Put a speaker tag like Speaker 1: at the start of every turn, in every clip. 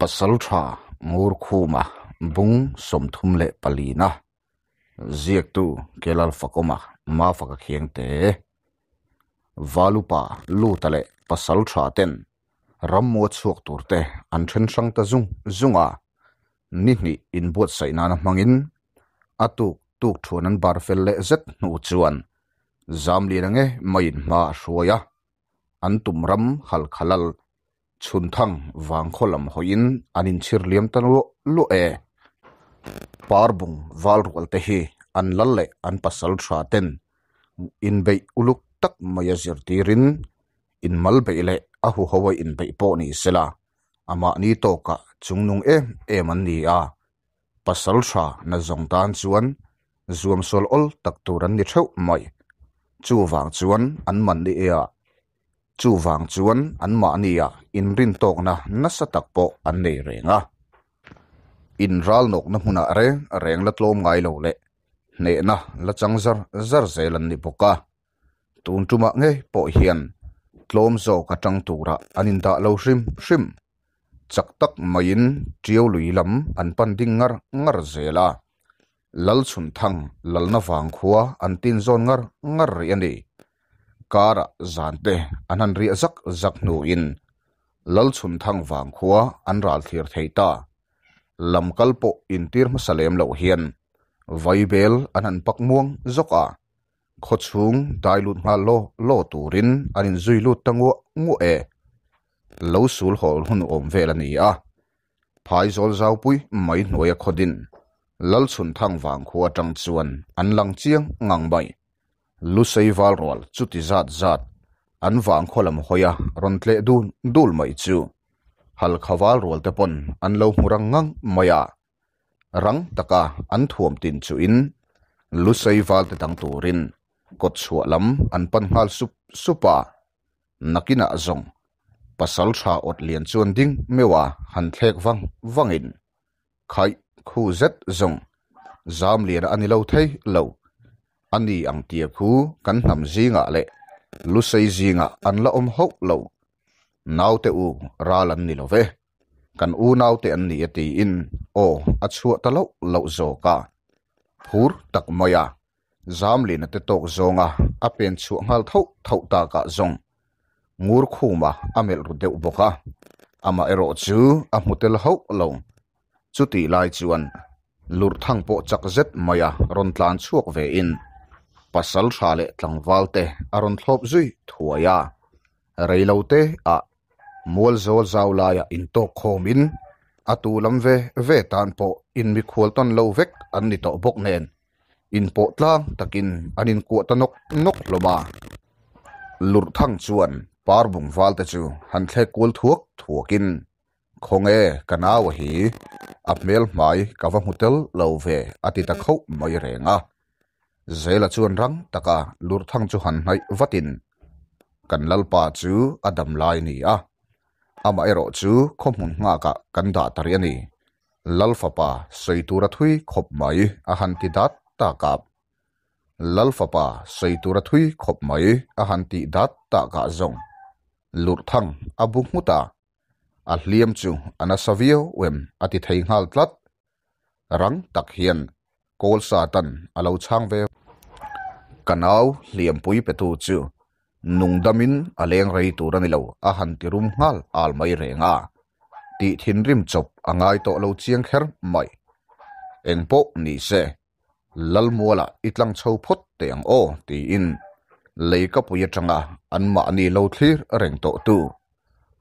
Speaker 1: pasal tha ngur khu ma bung som le pali na ziek tu kelal fakoma faka khieng te valupa lu tale ten ram mo chuak te an thren zunga ni ni in mangin atu tuk thonan le zet nu chuan zam li range shoya an ram hal khalal chunthang wangkholam hoin anin chirliam tan lo lo e parbung walrual te hi an lalle an pasal thra ten in bei uluk tak maya zir tirin in mal bei le ahu hawai in bei po ni sela ama ni to ka nung em em an ni a pasal thra na zong tan chuan zuam sol ol tak turan ni theu mai chu wang chuan an man ni e a chu wang chuan an ma ania in rin tok na nasa takpo an nei renga in ral nok na huna re reng la tlom ngai lo le ne na la changzar zar zelan ni boka tun tuma nge po hian tlom zo ka tang tura anin da lo shrim shrim chak tak mayin triau lui lam an pan ding ngar ngar zela lal chun thang lal na wang khuwa an tin zon ngar ngar ri kara zante anan ri zak zak nu in lal chun thang wang khuwa an ral thir theita lam kalpo in tir masalem salem lo hian vaibel anan pak muang zoka kho chung dai lut ma lo lo turin anin zui lut tangu ngu e lo sul hol hun om vel ani a phai zol zau pui mai noya khodin lal chun thang wang khuwa tang chuan an lang chiang ngang bai ลุซวาลรวลจุติจัดจัดอันวางขลมหอยรอนเละดูดูลไม่จูฮัลขวาลรวลเตปนอันเลวรังงังมายารังตะกาอันท่วมตินจูอินลุซวาลเตตังตูรินกดวัวลมอันปันฮัลสุปสุปานักินาจงปัสสลชาอดเลียนจวนดิ้งไม่ว่าหันเทกวังวังอินใครคู่เจ็ดจงจามเลียนอันเลวเทยเลว ani ang tia khu kan nam zi nga le lu sei zi nga an la om hok lo nau te u ra lan ni lo ve kan u nau te an ni ati in o a chu ta lo lo zo ka phur tak moya zam lin te tok zonga a pen chu ngal thau thau ta ka zong ngur khuma amel ru deu boka ama ero chu a mutel hok lo chu ti lai chuan lur thang po chak zet maya ron tlan chuak ve in pasal tha le tlangwal te aron thlop zui thuaya reilo te a mual zol zau lai in to khomin atu ve ve tan po in mi khol ton lo vek an ni to bok nen in po tlang takin anin ku ta nok nok loma lur thang chuan par bung wal te chu han thle kul thuak thuakin khonge kanaw hi apmel mai kawa hotel lo ve ati ta khau mai renga เจลชวนรังตะกาลุรทังจูหันให้วัดินกันลลปาจูอดัมไลนี่อะอามาเอโรจูขมุนงากะกันดาตรียนีลลฟปาใส่ตัวรถุยขบไม้อาหารติดัดตะกับลลฟปาใส่ตัวรถุยขบไม้อาหารติดัดตะกะจงลุรทังอบุกมุตาอัลเลียมจูอันาสวิโอเอ็มอาติไทยฮัลทัดรังตักเฮียนกอลซาตันอาลูช่างเว kanau liam pui pe tu chu nungdamin aleng rei tur ani lo a han ti rum ngal al mai renga ti thin rim chop angai to lo chiang kher mai eng po ni se lal muala itlang chho phot te ang o ti in lei ka pui tanga an ma ni lo thlir reng to tu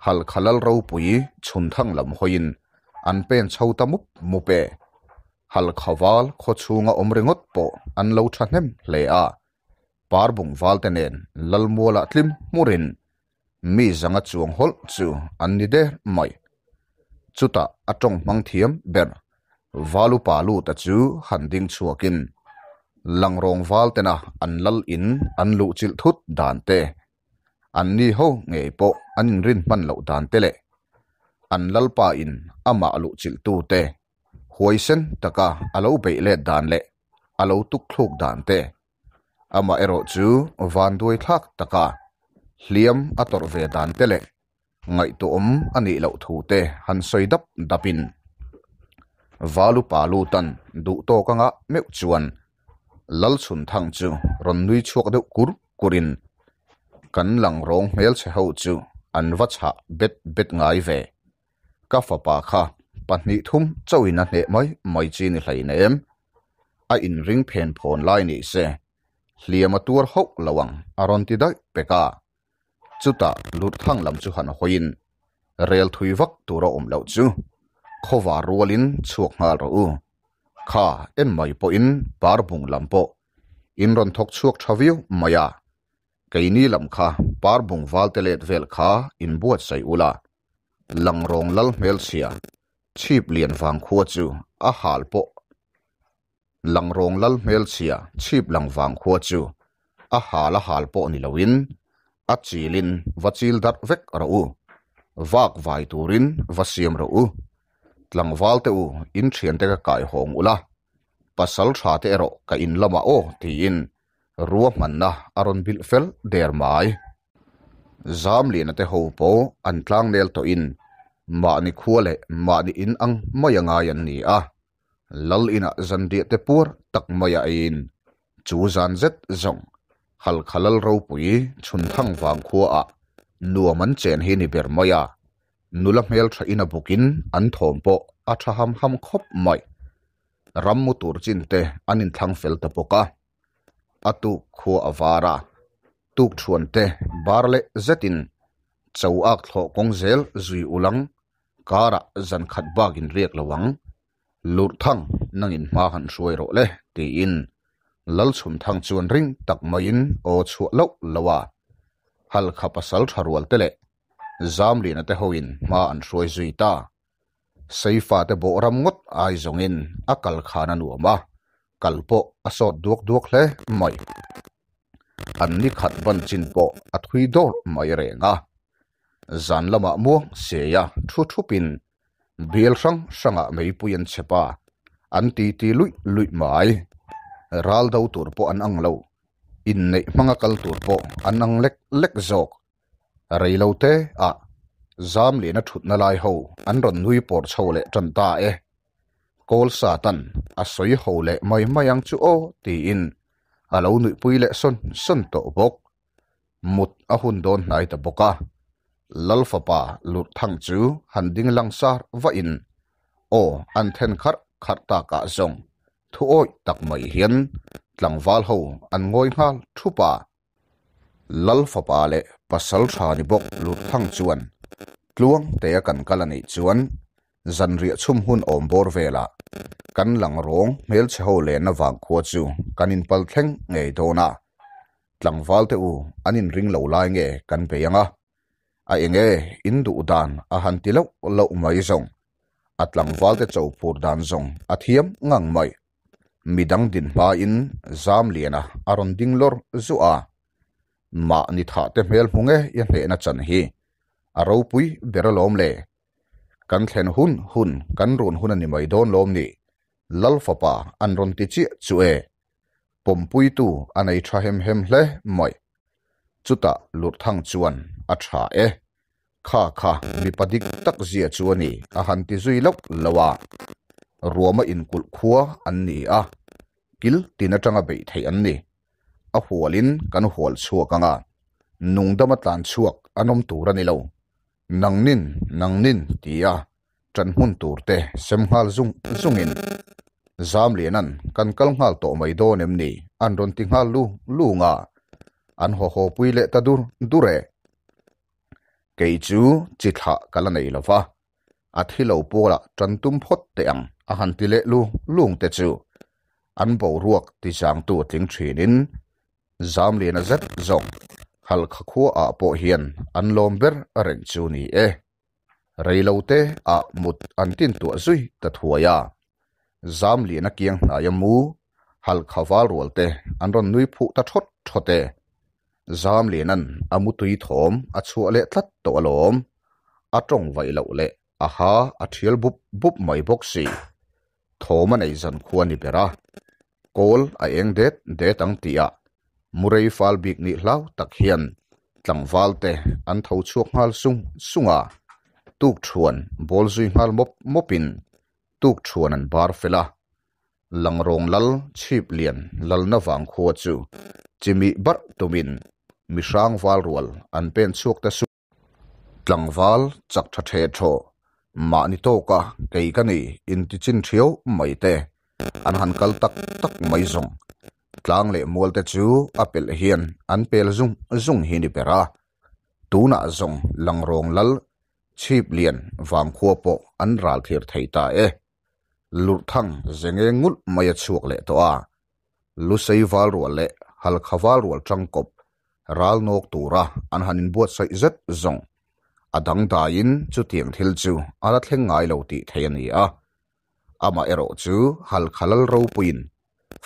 Speaker 1: hal khalal ro pui chhun thang lam hoin an pen chho tamup mu pe hal khawal kho chunga omrengot po an lo thanem le a parbung valtenen lalmuala ah tlim murin mi zanga ah chuang hol chu anni de mai chuta atong mang thiam ber valu palu ta chu handing chuakin langrong valtena anlal in anlu chil thut dante anni ho nge po anin rin man lo dante le anlal pa in ama alu chil tu te huaisen taka alo pe le dan le alo tuk thluk dante ama ero chu van duai thak taka hliam ator ve dan tele ngai tu om ani lo thu te han soi dap dapin valu palu tan du to kanga meu chuan lal chun thang chu ron nui chuak de kur kurin kan lang rong hmel che ho chu an va cha bet bet ngai ve ka fa pa kha pahnih thum choina hne mai mai chi ni hlai nem a in ring phen phone line ni se เลียมาตัวหกระวังอารอนติดเปก้าจุดตาลุดทางลำจุหันหอยินเรียลทุยวักตัวอมเหล่าจูขวารัวลินชวกฮารูข้าเอ็มไม่ปินบาร์บุงลำปออินรันทกชวกชาวิวมายาเกนี้ลำข้าบาร์บุงวาลเตเลตเวลข้าอินบวชใส่อุลาลังรองลัลเมลเซีย ชีพเลียนฟังขวจูอาหารปอ langrong lal mel sia chip lang langwang khua chu a hala hal po ni loin a chilin vachil dat vek ro u vak vai turin vasiam ro u tlangwal te u in thian te ka kai hong ula pasal tha te ka in lama o ti in ruwa man na aron bil fel der mai zam li na te ho po an nel to in ma ni khua ma ni in ang mayanga yan ni a lal ina ah zan dia te pur tak maya ah in chu zan zet zong hal khalal ro pui chun thang wang khua a ah. man chen hi ni ber maya nula mel tha ina bukin an thom po a tha ham ham khop mai ram mu tur chin te anin thang fel ta poka atu kho avara tuk thuan te barle zetin chauak thlo kongzel zui ulang kara zan khat bagin riak lawang ลุดทั้งนั่งอินมาหันสวยรเลยตีอินลัลชุมทางชวนริงตักมาอินโอชัวลกลว่าฮัลขับสัลทารวลเตเล่จามลีนเตหอินมาอันสวยจุยตาไซฟ้าเตโบรำงดไอจงอินอักลขานันวมากัลโปอสอดดวกดวกเลยไม่อันนี้ขัดบันจินโปอัดหุยดอไม่เรงอ่ะจันละมะม่วงเสียทุทุปิน bial sang sanga mei puyan chepa an ti ti lui lui mai ral do tur po an ang lo in nei manga kal tur po an ang lek lek jok rei lo te a zam le na thut na lai ho an ron nui por chole tan ta e kol sa tan à soi ho le mày mayang chu o ti in à lâu nụ pui le son son to bok mut a hun don nai ta boka lalfapa lut thang chu han ding langsar va in o an then khar khar ta ka zong thu oi tak mai hian tlang wal ho an ngoi ngal thu pa lalfapa le pasal tha ni bok lut thang chuan tluang te kan kalani chuan zan ria chum hun om bor vela kan lang rong mel che ho le na wang kho chu kan in pal thleng ngei dona tlang wal te u anin ring lo lai nge kan pe yanga a enge indu udan a hantilo lo mai zong atlang valte chau pur dan zong athiam ngang mai midang din pa in zam liana aron dinglor zu'a ma ni tha te mel hunge ya hle na chan hi aro pui beralom le kan thlen hun hun kan run hun ani mai don lom ni lal fapa an ron ti chi chu e pom pui tu anai tha hem hem hle mai chuta lut thang chuan อัชาเอข้าข้ามีปฏิกตักเสียชัวนี่อาหารที่ซุยลกลวารวมมาอินกุลขัาอันนี้อ่ะกิลตีนจังอับไทยอันนี้อาหัวลินกันหัวชัวกังอ่ะนุ่งดมตันชัวกอันอมตูรันี่เลวนังนินนังนินที่อ่ะจันหุ่นตูร์เตะเซมหัลซุงซุงอินซามเลียนันกันกลงฮาลโตไม่โดนเอ็มนี่อันรอนติฮาลลูลูงอ่ะอันหัวหัวปุยเลตัดดูดูเร给猪只他干了内了哇，阿提老婆了，真东破的样，阿汉的嘞路弄得住，安保弱的上多听吹人，咱们那热热，ฮัลคักัวอาปอเฮียนอันลอมเบอร์เริงจูนีเอไรเลาเตอามุดอันตินตัวซุยตัดหัวยาจามลีนักยังนายมูฮัลขาวาลวลเตอันรอนนุยผู้ตัดชดชดเต zam le nan amutui thom a chu le tlat to alom a tong vai lo le aha a thial bup bup mai boxi thoma nei zan khuani bera kol a eng det det ang tia murei fal bik ni hlau tak hian tlangwal te an tho chuak ngal sung sunga tuk thuan bol zui ngal mop mopin tuk thuan an bar fela langrong lal chip lian lal na wang kho chu chimi bar tumin misrang wal rual an pen chuk ta su tlangwal chak tha the tho ma ni to ka kei ka ni in ti chin thieu mai te an han kal tak tak mai zong tlang le mual te chu apel hian an pel zung zung hi ni pera tuna zong lang rong lal chip lian wang khuo po an ral thir thei ta e lur thang zenge ngut mai chuak le to a lu sei wal rual le hal khawal rual tangkop ral nok tura an hanin buat sai zet zong adang dain chu tiang thil chu ala thleng ngai lo ti theiani a ama ero chu hal khalal ro puin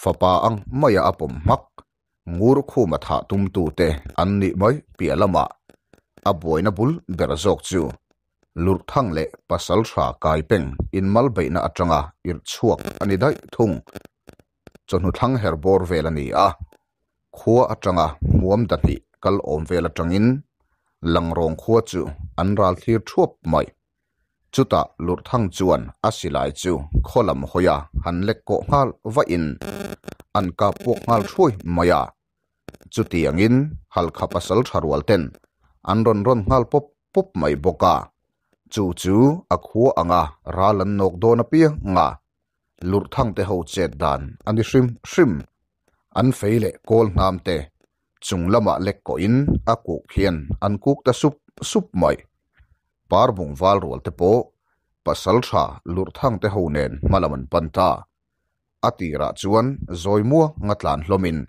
Speaker 1: fapa ang maya apom mak ngur khu ma tha tum tu te an ni moi pialama a boina bul berazok chu lur thang le pasal thra kai peng in mal beina atanga ir chuak ani dai thung chonu thang her bor velani a khuwa atanga วมตัดิกลอมเวลจังอินลังรองขวจูอันราที่ชวบไหมจุดตาลุดทั้งจวนอาศิลายจูคลัำหอยหันเล็กโกงาลวอินอันกาปวกงาลช่วยมายาจุตียงอินหัลขับสัลชารวัลเตนอันรนรนงาลปุบปุบไม่บกาจูจูอักหัวอ่างราลันนกโดนปียงาลุดทั้งเตหูเจ็ดดาน อันดิชิมชิมอันเฟลเลโกลนามเต chung lama lek ko in akuk hian an kuk ta sup sup mai par bung wal rol te po pasal tha lur thang te ho nen malaman panta atira chuan zoimua ngatlan hlomin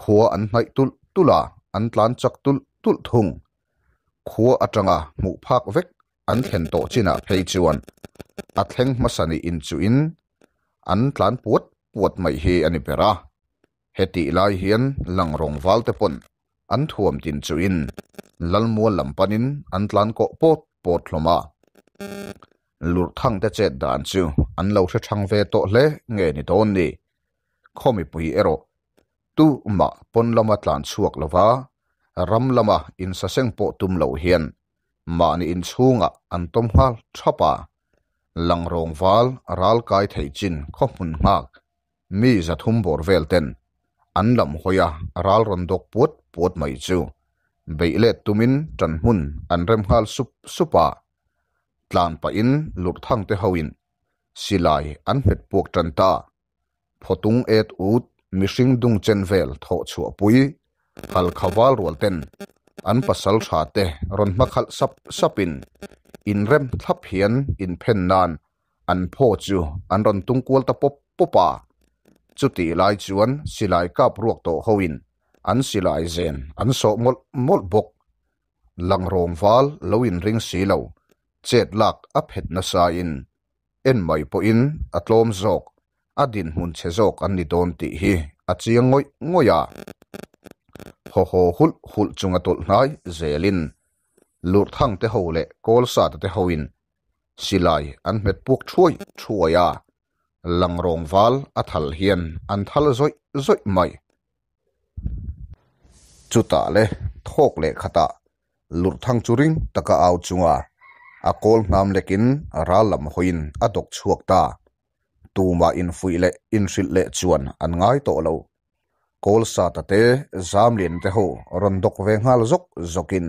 Speaker 1: khua an hnai tul tula an tlan chak tul tul thung khua atanga mu phak vek an khen to china phei chuan a thleng masani in chu in an tlan puat puat mai hi ani pera heti lai hian lang rong val te pon an thuam tin chu in lal mua lam panin an tlan ko pot pot hloma lur thang te chet dan chu an lo se thang ve to hle nge ni ton ni khomi pui ero tu ma pon lama tlan chuak lova ram lama in sa seng po tum lo hian ma ni in chunga an tom hal thapa lang rong val ral kai thei chin khom hun ngak mi za thum bor vel ten อันลำหอยรัลรันดกปวดปวดไม่จูเบลเลตุมินจันมุนอันเริ่มหาลสุปสุปาตลานปะอินหลุดทั้งเทหวินสิลายอันเห็ดปวกจันตาพอตุงเอ็ดอูดมิชิงดุงเจนเวลทอชัวปุยขัลขวาลรัวเต็นอันปัสสลชาเตรอนมาขัลสับสับินอินเริ่มทับเหียนอินเพนนานอันพอจูอันรอนตุงกวลตะปุปปาจุดที่ลายชวนสิลายก้าวรวกโตฮวินอันสิลายเซนอันโสมดมดบกลังโรงฟาลลวินริงสีเหลาเจ็ดลักอภิษห็นาซาอินเอ็นไม่ปอินอัตโลมอกอดินหุนเชอกอันนิโดนติฮีอัจยงงยงอยาฮโฮหุลหุลจุงตุลนายเซลินลูดทังเตหูเลโกลซาตเตหูอินสิลายอันเม็ดพุกช่วยช่วยยา lang rong val a thal hian an thal zoi zoi mai chuta le thok le khata lur thang churing taka au chunga a kol ngam lekin ra lam hoin a dok chuak ta tuma in fui le in sil le chuan an ngai to lo kol sa ta te zam lien te ho ron dok ve ngal zok zokin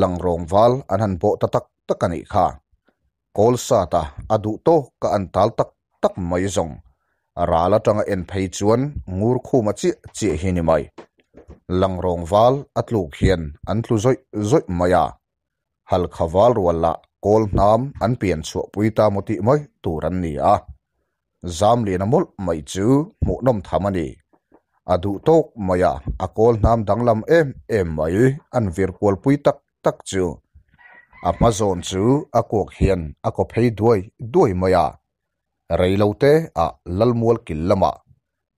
Speaker 1: lang rong val an han bo ta tak takani kha kol sa ta adu to ka an tal tak tak mai zong ra la tanga en phei chuan ngur khu ma chi chi hi ni mai lang rong wal atlu khian an tlu zoi zoi maya hal khawal wala kol nam an pian chu puita moti mai turan ni a zam li na mol mai chu mu nom thamani adu tok maya akol nam danglam em em mai an vir kol pui tak tak chu amazon chu akok hian ako phei duai duai maya reilote a lalmual killama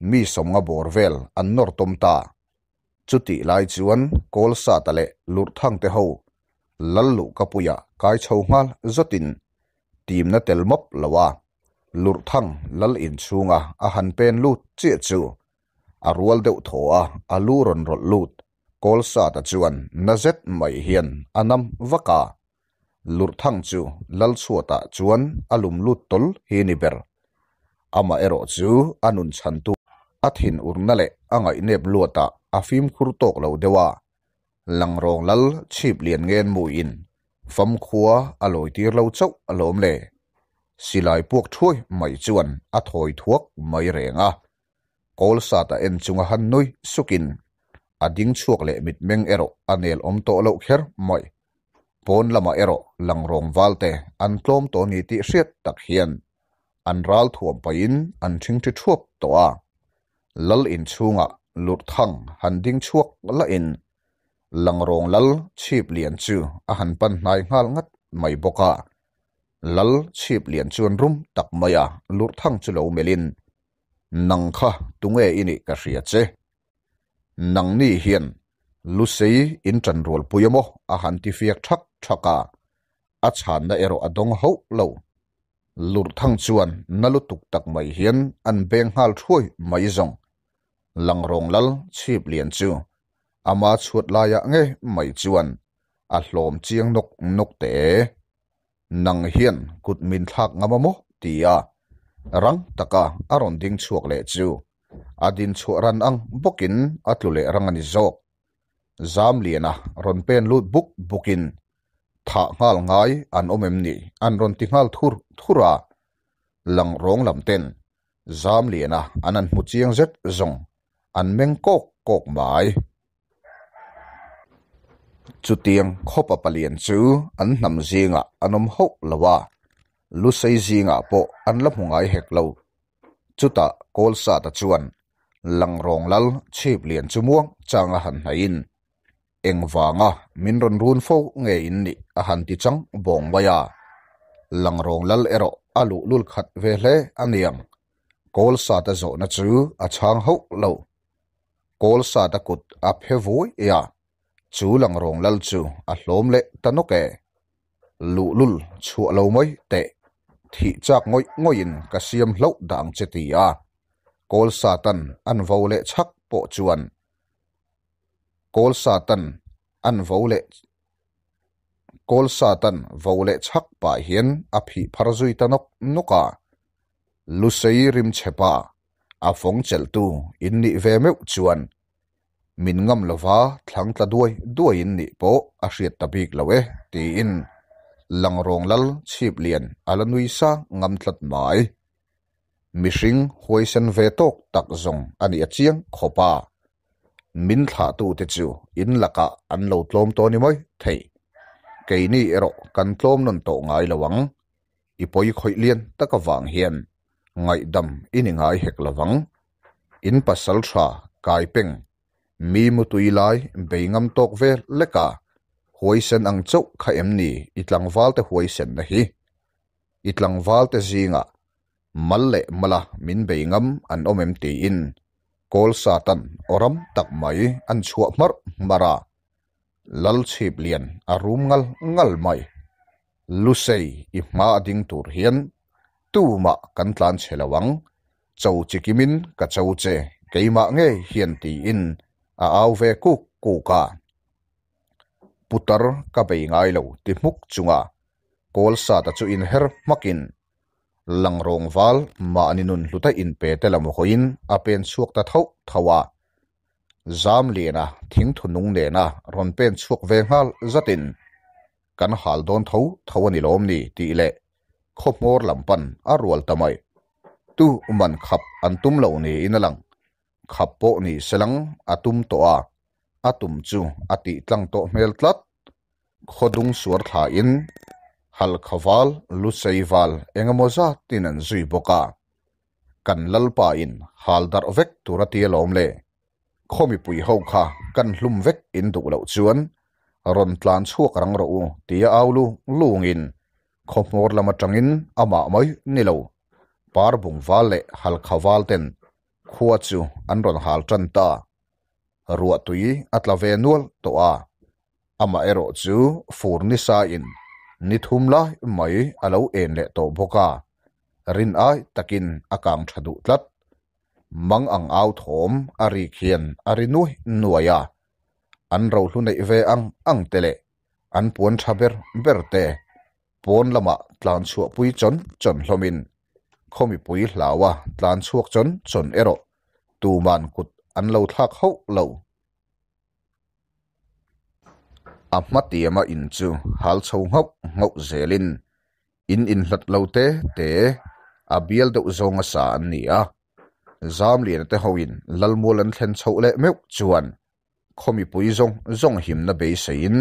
Speaker 1: mi somnga borvel an nor tomta chuti lai chuan kolsa tale lur thang te ho lallu kapuya kai chhongal zotin timna telmop lawa lur thang lal in chunga a han pen lut che chu a rual deuh thoa a luron rol lut kolsa ta chuan na zet mai hian anam vaka lur thang chu lal ta chuan alum lut tol hi ni ber ama ero chu anun chan tu athin urna le angai nep luata afim khur tok lo dewa langrong lal chip lien ngen mu in fam khua aloi tir lo chau alom le silai puak thui may chuan a thoi thuak mai renga kol sa ta en chunga han noi sukin ading chuak le mit meng ero anel om to lau kher mai pawn lama ero langrong valte an tlom to ni tih hriat tak hian an ral thuam pain an thing ti thuap to a lal in chunga lut thang han ding chuak la in lang langrong lal chip lian chu a han pan hnai ngal ngat mai boka lal chip lian chuan rum tak maya lut thang chu lo melin nang kha tunge ini ka hria che nang ni hian lu sei in tran rol puyamo a han ti fiak thak thaka a chan na ero adong ho lo lur thang chuan na lu tuk tak mai hian an beng hal thui mai zong lang rong lal chip lian chu ama chuat laya nge mai chuan a hlom chiang nok nok te nang hian kut min thak ngama mo tia rang taka aron ding chuak le chu adin chu ran ang bokin atlule rangani zok zam liana ron pen lut buk bukin thả ngal ngai an em ni an ron ti ngal thur thura à. lang rong tên ten zam liana à, an an mu chiang zet zong an meng kok kok mai chu tiang khopa palian chu an nam zinga à, ôm hốc lawa lu sei zinga po an la mungai hek lo chuta kol sa ta chuan lang rong lal chhip lian chu muang changa han in engwanga min ron run fo nge in ni a han ti chang bong waya lang rong lal ero alu lul khat ve hle aniang kol sa ta zo na chu a chang ho lo kol sa ta kut a phe voi ya chu lang rong lal chu a hlom le ta no ke lu lul chu lo moi te thi chak ngoi ngoi in ka siam hlo dang che ti a kol satan an vo le chak po chuan kol satan an vole kol satan vole chak pa hian a phi phar zui tanok nuka lu sei rim chepa a fong chel tu in ni ve meu chuan min ngam lova thlang tla duai duai in ni po a hriat tabik lawe ti in lang rong lal chip lian ala nui sa ngam tlat mai mishing huaisen ve tok tak zong ani achiang khopa min thla tu te chu in laka an lo tlom to ni moi thei ke ni ero kan tlom non to ngai lawang i poi khoi lian taka wang hian ngai dam in ngai hek lawang in pasal tha kai peng mi mu tui lai beingam tok ve leka huaisen ang chau kha em ni itlang wal te huaisen na hi itlang wal te zinga malle mala min beingam an omem ti in kol satan oram tak mai an chua mar mara lal chhip lian a à rum ngal ngal mai lusei i ma ding tur hian tu ma kan tlan chelawang chau chikimin ka chau che keima nge hian ti in a à au ve ku ku ka putar ka be ngai lo ti muk chunga kol à. sa ta chu in her makin langrong val ma aninun luta in pe te lam khoin apen chuak ta thau thawa zam lena thing thunung lena ron pen chuak ve ngal zatin kan hal don thau thawani lom ni ti le khop ngor lampan a rual tamai tu man khap antum lo ni inalang khap po ni selang atum to a atum chu ati tlang to mel tlat khodung suar tha in hal khawal lu seival engamoza tinan zui boka kan lalpa in hal dar vek turati lom le khomi pui ho kha kan hlum vek in du lo chuan ron tlan chuak rang ro tia awlu lungin khomor lama tangin ama moi nilo par bung vale hal khawal ten khuwa chu an ron hal tran ta ruwa tui atla ve nual to a ama ero chu fur ni sa in นิทุมละไมมอาเลเอ็นเละโตบการินไอตะกินอากางฉดุลัดมังอังเอาถมอารีเคียนอารินุยนัวยาอันเราทุนในเวอังอังเตเลอันปวนชาเบรเบรเตปวนละมะตลานชัวปุยจนจนลมินคมิปุยลาวะตลานชัวจนจนเอรรตูมันกุดอันเราทักเขาเรา amma tiama in chu hal chho ngau ngau zelin in in hlat lo te te abial deuh zonga sa an ni a zam lian te hoin lalmul an thlen chho le meu chuan khomi pui zong zong him na be sein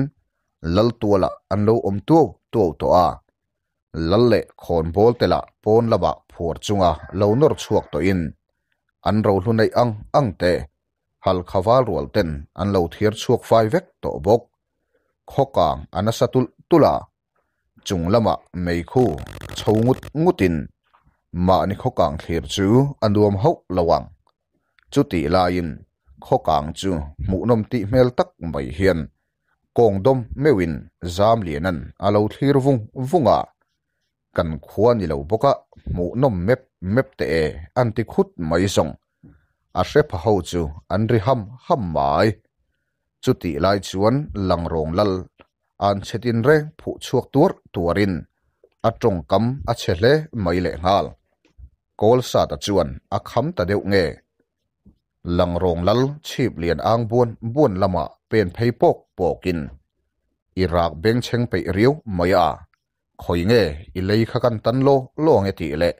Speaker 1: lal tuala an lo om tu tu to a lal le khon bol te la pon laba phur chunga lo nor chuak to in an ro hlunai ang ang te hal khawal rual ten an lo thier chuak fai vek to bok khokang anasa tul tula chunglama meikhu chhongut ngutin ma ni khokang thlep chu anduam ho lawang chuti lain khokang chu munom ti mel tak mai hian kongdom mewin zam lianan alo thlir vung vunga kan khuan ni lo boka munom mep mep te e anti khut mai song a hre pha ho chu an ri ham ham mai จุติไลชวนลังรองลลอันเชตินเร่ผู้ชวกตัวตัวรินอัจงกำอัเชเลไม่เละงาลกอลสาตจวนอักคำตะเดียวเงลังรองลลชีบเลียนอ้างบุญบุญละมาเป็นไพ่ปกปกิน อิรักเบ่งเชงไปเรียวไม่อาคอยเงอิเลยขกันตันโลโลงเอติเละ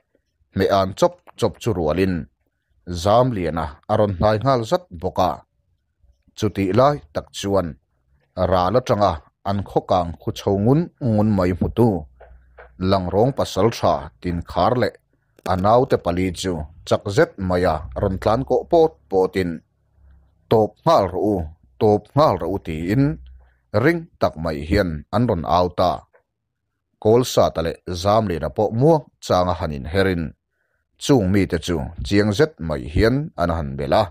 Speaker 1: ไม่อ่านจบจบจุรวลินจามเลียนะอารณ์นายงาลสัดบกาจุติไล่ตักจวนราละจังอ่ะอันข้อกางขุชงุนงุนไม่หมดูหลังร้องปัสสลชาตินคาร์เละอันเอาแต่ปลีจูจักเจ็ดมายารันทลันก็ปดปดินตบงารูตบงารูตีอินริงตักไม่เฮียนอันรอนเอาตาโกลซาตะเลซามลีระปอมัวจางหันินเฮรินจุงมีแต่จูเจียงเจ็ดไม่เฮียนอันหันเบลา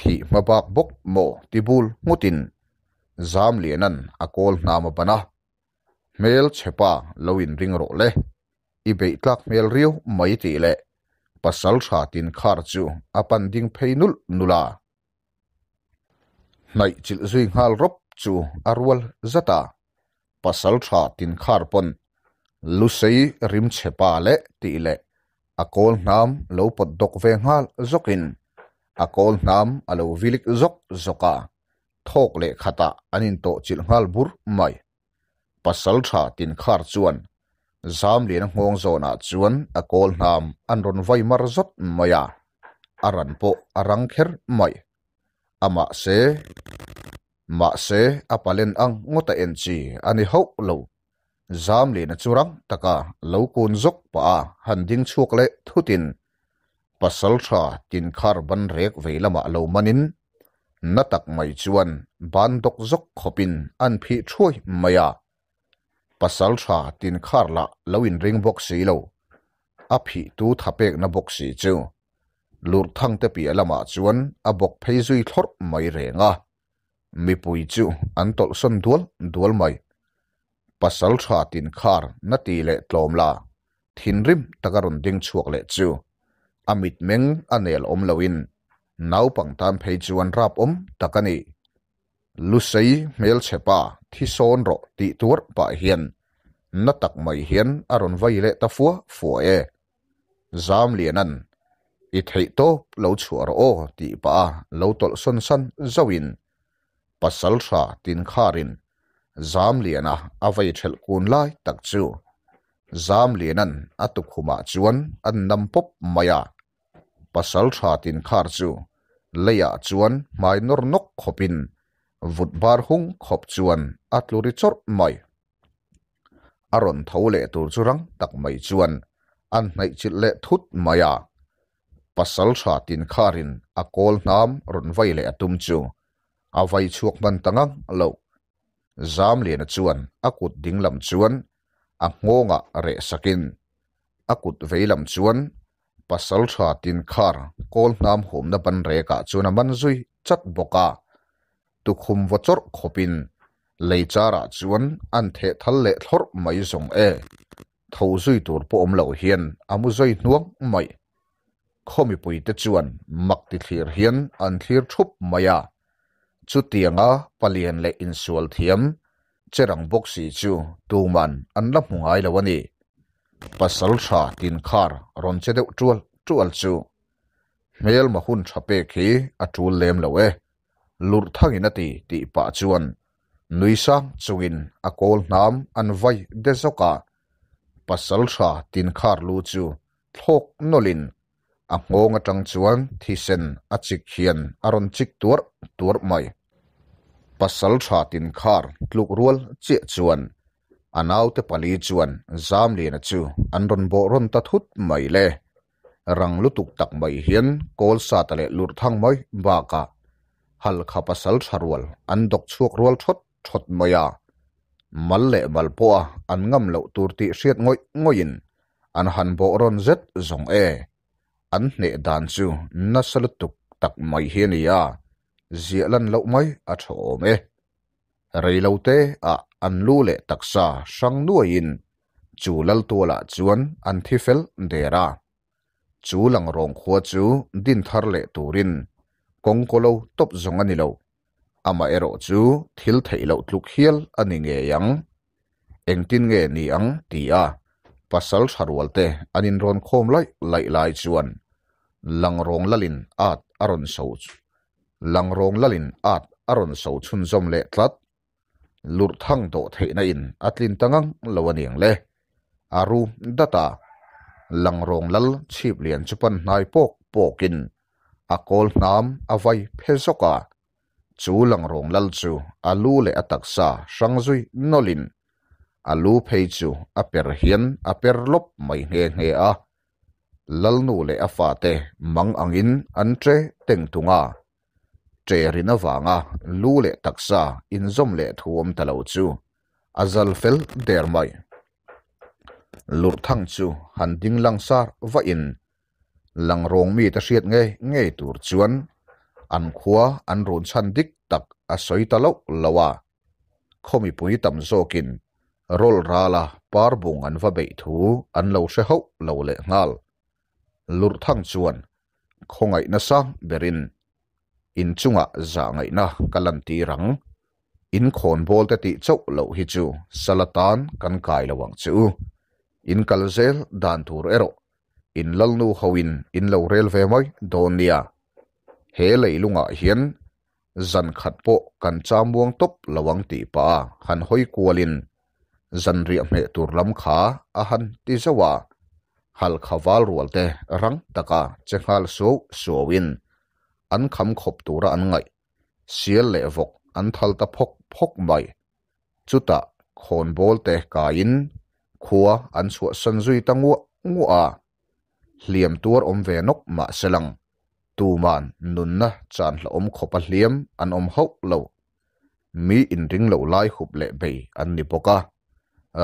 Speaker 1: mà bốc tì thi ma bak bok mo tibul mutin zam lianan akol mèl bana mel chepa in ring ro le i be mèl mel riu mai ti le pasal tha tin khar chu apan ding pheinul nula nai chil zui ngal rop chu arwal zata pasal tha tin khar pon lu sei rim chepa le ti le akol nam lo pot dok ve ngal zokin akol nam alo vilik zok zoka thok le khata anin to chil bur mai pasal tha tin khar chuan zam lena ngong zona chuan akol nam anron vai mar zot maya aran po arang kher mai ama se ma se apalen ang ngota en chi ani ho lo zam lena churang taka lo kun zok pa handing chuk le thutin pasal tha tin khar ban rek veilama lo manin na tak mai chuan ban dok zok khopin an phi thui maya pasal tha tin khar la loin ring box si lo a phi tu thapek na box si chu lur thang te pi alama chuan a bok phei zui thor mai renga mi pui chu an tol son dual dual mai pasal tha tin khar na ti le tlom la thin rim takarun ding chuak le chu amit meng anel om loin nau pang tam phei chuan rap om takani lu sei mel chepa thi son ro ti tur pa hian na tak mai hian aron vai le ta fu fu e zam lian an i thei to lo chuar o ti pa lo tol son san zawin pasal sha tin kharin zam lian a avai thel kun lai tak chu zam lian an atu khuma chuan an nam pop maya pasal thatin khar chu leya chuan minor nok khopin vutbar hung khop chuan atluri chor mai aron thole tur churang tak mai chuan an nai chit le thut maya pasal thatin kharin akol nam ron vai le atum chu avai chuak man tanga lo zam lena chuan akut dinglam chuan a ngonga re sakin akut veilam chuan pasal tha tin khar kol nam hum na pan re ka chuna man zui chat boka tu khum vachor khopin leichara chuan an the thal le thlor mai zong e tho zui tur po om lo hian amu zoi nuang mai khomi pui te chuan mak ti thlir hian an thlir thup maya chu tianga palian le insual thiam cherang boxi chu tuman an la hmungai lo ani pasal tha tin khar ron che deuh tual tual chu mel ma hun tha pe khi a à tu lem lo e lur thangin ati ti pa chuan nui sang chungin a à kol hnam an vai de zoka pasal tha tin khar lu chu thok nolin a à ngong atang chuan thi sen a chik hian a ron chik tur tur mai pasal tha tin khar tluk rual che chuan anau te pali chuan zam lena chu an ron bo ron ta thut mai le rang lutuk tak mai hian kol sa ta le lur thang mai ba ka hal kha pasal tharwal an dok chuak rual thot thot moya mal le mal po an ngam lo tur ti hriat ngoi ngoin an han bo ron zet zong e an ne dan chu na tuk tak mai hian ya zialan lo mai a tho me reilote a an lu le taksa sang nuain chu lal tuala chuan an thi fel dera chu lang rong khua chu din thar le turin kong kolo top zong ani lo ama ero chu thil thei lo tluk hial ani nge yang engtin nge ni ang ti a pasal tharwal te anin ron khom lai lai lai chuan lang rong lalin at aron so lang rong lalin at aron so chun zom le tlat lurthang do theina in atlin tangang lawaniang le aru data langrong lal chip lian chupan nai pok pokin akol hnam avai phezoka chu langrong lal chu alu le ataksa sangzui nolin alu phei chu aper hian aper lop mai nge nge a lalnu le afate mang angin antre tengtunga tre rin avanga lu le taksa inzom le thuam talo chu azal fel der mai lur thang chu han ding lang sar va in lang rong mi ta hriat nge nge tur chuan an khua an run chan dik tak a soi talo lawa khomi pui tam zokin rol rala parbung an va bei thu an lo se ho lo le ngal lur thang chuan khongai na sang berin in chung chunga za ngai na kalan ti rang in khon bol te ti chau lo hi chu salatan kan kai lawang chu in kalzel dan thur ero in nu hawin in lo railway mai donia he leilunga hian zan khat po kan cham buang top lawang ti pa han hoi kualin zan ri me tur lam kha a han ti zawa hal khawal rual te rang taka chengal so sowin so อันคำขบตัวรอันไงเสียเลวกอันทัลตะพกพกไม่จุดตะคนบอลเตะกายนขวัวอันสวดสันจุยตั้งวัวงัวเหลี่ยมตัวอมเวนกมาเสลังตูมันนุนนะจานละอมขบเหลี่ยมอันอมหกเลวมีอินริงเลาไล่ขบเละไปอันนิปก้า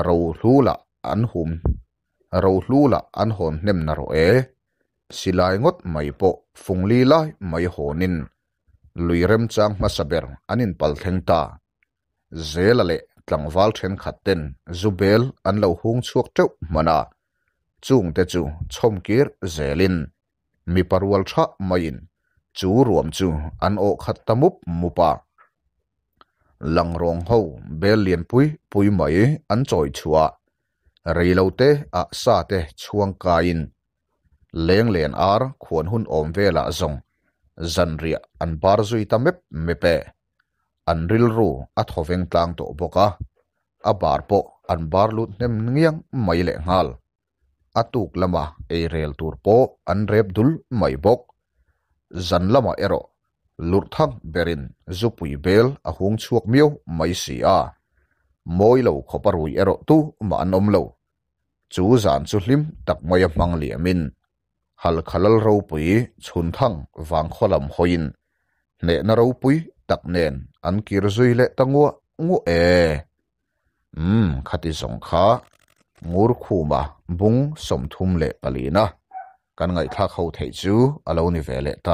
Speaker 1: เราลู่ละอันหุมเราลู่ละอันหอนเนมนารวยสิลายงดไม่ปอฟงลีไลไม่หนินลุยเร็มจังมาสเบรอันินปัลเทงตาเซลเล่ตังวัลเทนขัดเต้นจูเบลอันเลาหงชวกเจ้ามานาจุงเตจูชมกีร์เซลินมีปรวลชะไม่ินจูรวมจูอันโอขัดตมุบมุปาหลังรองเฮาเบลเลียนปุยปุยไม่อันจอยชัวรีเลาเตอสซาเตช่วงกายิน leng len ar khuan hun om vela zong zan ria an bar zui ta mep mepe an ril ru a thoveng tlang to boka a bar po an bar lut nem ngiang mai le ngal atuk lama e rel tur po an rep dul mai bok zan lama ero lur thang berin zupui bel a hung chuak miu mai si a moi lo khoparui ero tu ma anom lo chú giản chú lim tập mây mang liệm min หัลขลัลเราปุยชุนทังวังขลัมหอยินเนนเราปุยตักเนนอันกิรซุยเละตังวะงวเออืมคติสงขางูรคูมาบุงสมทุมเลปลีนะกันไงท่าเขาเทจูอเลวนิเวเลตา